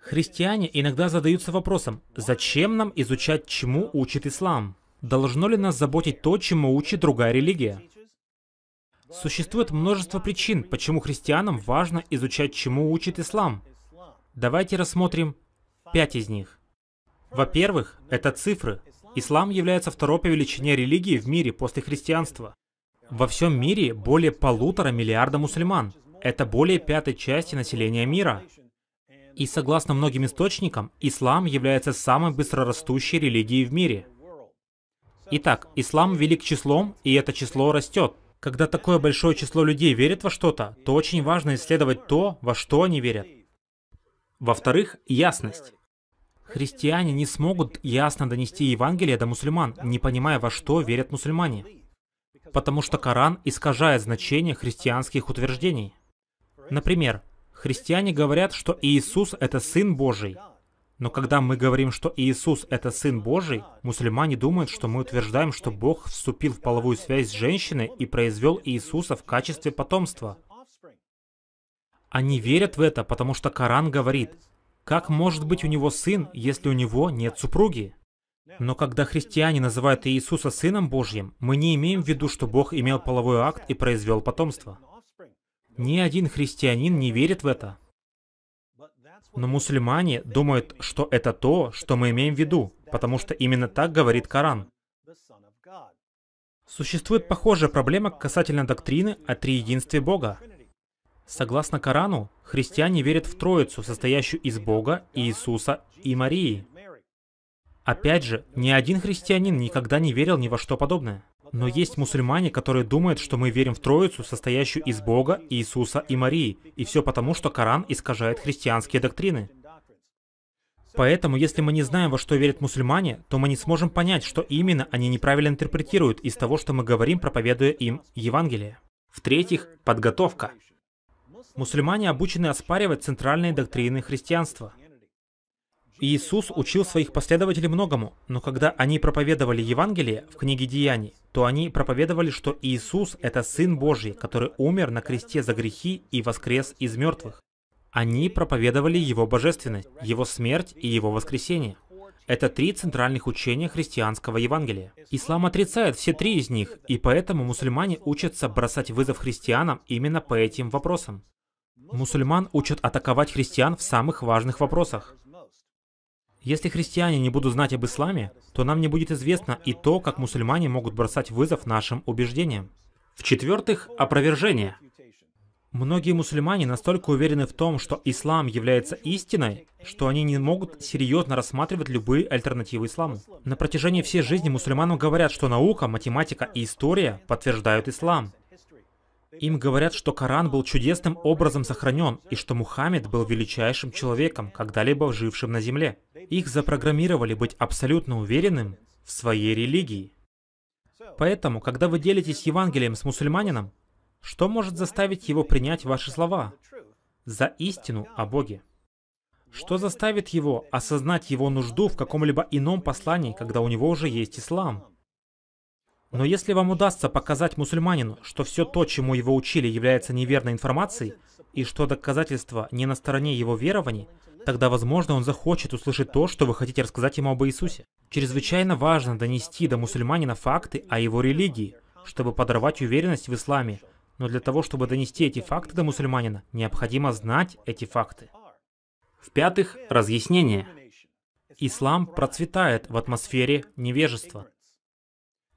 Христиане иногда задаются вопросом, зачем нам изучать, чему учит ислам? Должно ли нас заботить то, чему учит другая религия? Существует множество причин, почему христианам важно изучать, чему учит ислам. Давайте рассмотрим пять из них. Во-первых, это цифры. Ислам является второй по величине религии в мире после христианства. Во всем мире более полутора миллиарда мусульман. Это более пятой части населения мира. И согласно многим источникам, ислам является самой быстрорастущей религией в мире. Итак, ислам велик числом, и это число растет. Когда такое большое число людей верит во что-то, то очень важно исследовать то, во что они верят. Во-вторых, ясность. Христиане не смогут ясно донести Евангелие до мусульман, не понимая, во что верят мусульмане. Потому что Коран искажает значение христианских утверждений. Например, Христиане говорят, что Иисус — это Сын Божий. Но когда мы говорим, что Иисус — это Сын Божий, мусульмане думают, что мы утверждаем, что Бог вступил в половую связь с женщиной и произвел Иисуса в качестве потомства. Они верят в это, потому что Коран говорит, как может быть у него сын, если у него нет супруги? Но когда христиане называют Иисуса Сыном Божьим, мы не имеем в виду, что Бог имел половой акт и произвел потомство. Ни один христианин не верит в это. Но мусульмане думают, что это то, что мы имеем в виду, потому что именно так говорит Коран. Существует похожая проблема касательно доктрины о триединстве Бога. Согласно Корану, христиане верят в Троицу, состоящую из Бога, Иисуса и Марии. Опять же, ни один христианин никогда не верил ни во что подобное. Но есть мусульмане, которые думают, что мы верим в Троицу, состоящую из Бога, Иисуса и Марии. И все потому, что Коран искажает христианские доктрины. Поэтому, если мы не знаем, во что верят мусульмане, то мы не сможем понять, что именно они неправильно интерпретируют из того, что мы говорим, проповедуя им Евангелие. В-третьих, подготовка. Мусульмане обучены оспаривать центральные доктрины христианства. Иисус учил своих последователей многому, но когда они проповедовали Евангелие в книге Деяний, то они проповедовали, что Иисус – это Сын Божий, который умер на кресте за грехи и воскрес из мертвых. Они проповедовали Его божественность, Его смерть и Его воскресение. Это три центральных учения христианского Евангелия. Ислам отрицает все три из них, и поэтому мусульмане учатся бросать вызов христианам именно по этим вопросам. Мусульман учат атаковать христиан в самых важных вопросах. Если христиане не будут знать об исламе, то нам не будет известно и то, как мусульмане могут бросать вызов нашим убеждениям. В-четвертых, опровержение. Многие мусульмане настолько уверены в том, что ислам является истиной, что они не могут серьезно рассматривать любые альтернативы исламу. На протяжении всей жизни мусульманам говорят, что наука, математика и история подтверждают ислам. Им говорят, что Коран был чудесным образом сохранен и что Мухаммед был величайшим человеком, когда-либо жившим на земле их запрограммировали быть абсолютно уверенным в своей религии. Поэтому, когда вы делитесь Евангелием с мусульманином, что может заставить его принять ваши слова за истину о Боге? Что заставит его осознать его нужду в каком-либо ином послании, когда у него уже есть ислам? Но если вам удастся показать мусульманину, что все то, чему его учили, является неверной информацией, и что доказательства не на стороне его верований, Тогда, возможно, он захочет услышать то, что вы хотите рассказать ему об Иисусе. Чрезвычайно важно донести до мусульманина факты о его религии, чтобы подорвать уверенность в исламе. Но для того, чтобы донести эти факты до мусульманина, необходимо знать эти факты. В-пятых, разъяснение. Ислам процветает в атмосфере невежества.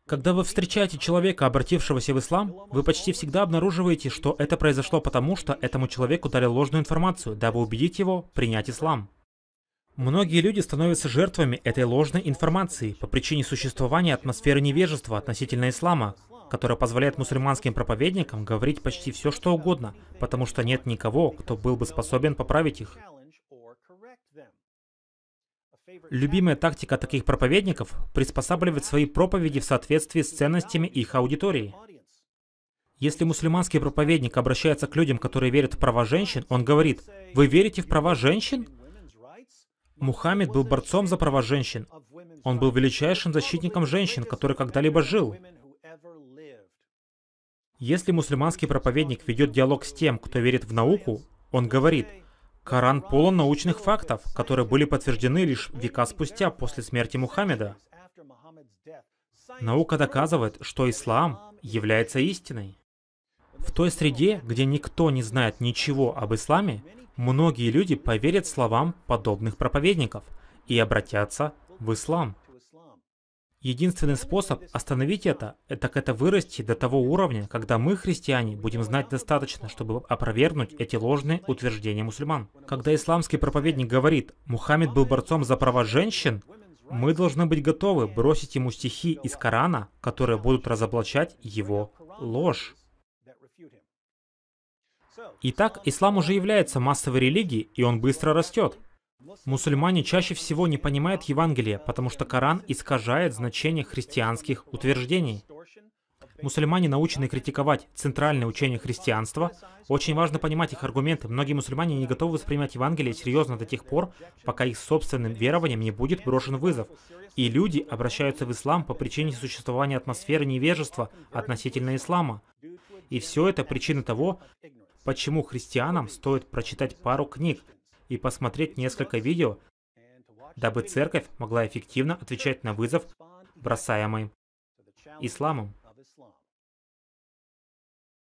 Когда вы встречаете человека, обратившегося в ислам, вы почти всегда обнаруживаете, что это произошло потому, что этому человеку дали ложную информацию, дабы убедить его принять ислам. Многие люди становятся жертвами этой ложной информации по причине существования атмосферы невежества относительно ислама, которая позволяет мусульманским проповедникам говорить почти все, что угодно, потому что нет никого, кто был бы способен поправить их. Любимая тактика таких проповедников – приспосабливать свои проповеди в соответствии с ценностями их аудитории. Если мусульманский проповедник обращается к людям, которые верят в права женщин, он говорит, «Вы верите в права женщин?» Мухаммед был борцом за права женщин. Он был величайшим защитником женщин, который когда-либо жил. Если мусульманский проповедник ведет диалог с тем, кто верит в науку, он говорит – Коран полон научных фактов, которые были подтверждены лишь века спустя после смерти Мухаммеда. Наука доказывает, что ислам является истиной. В той среде, где никто не знает ничего об исламе, многие люди поверят словам подобных проповедников и обратятся в ислам. Единственный способ остановить это, так это вырасти до того уровня, когда мы, христиане, будем знать достаточно, чтобы опровергнуть эти ложные утверждения мусульман. Когда исламский проповедник говорит, Мухаммед был борцом за права женщин, мы должны быть готовы бросить ему стихи из Корана, которые будут разоблачать его ложь. Итак, ислам уже является массовой религией, и он быстро растет. Мусульмане чаще всего не понимают Евангелие, потому что Коран искажает значение христианских утверждений. Мусульмане научены критиковать центральное учение христианства. Очень важно понимать их аргументы. Многие мусульмане не готовы воспринимать Евангелие серьезно до тех пор, пока их собственным верованием не будет брошен вызов. И люди обращаются в ислам по причине существования атмосферы невежества относительно ислама. И все это причина того, почему христианам стоит прочитать пару книг, и посмотреть несколько видео, дабы церковь могла эффективно отвечать на вызов, бросаемый исламом.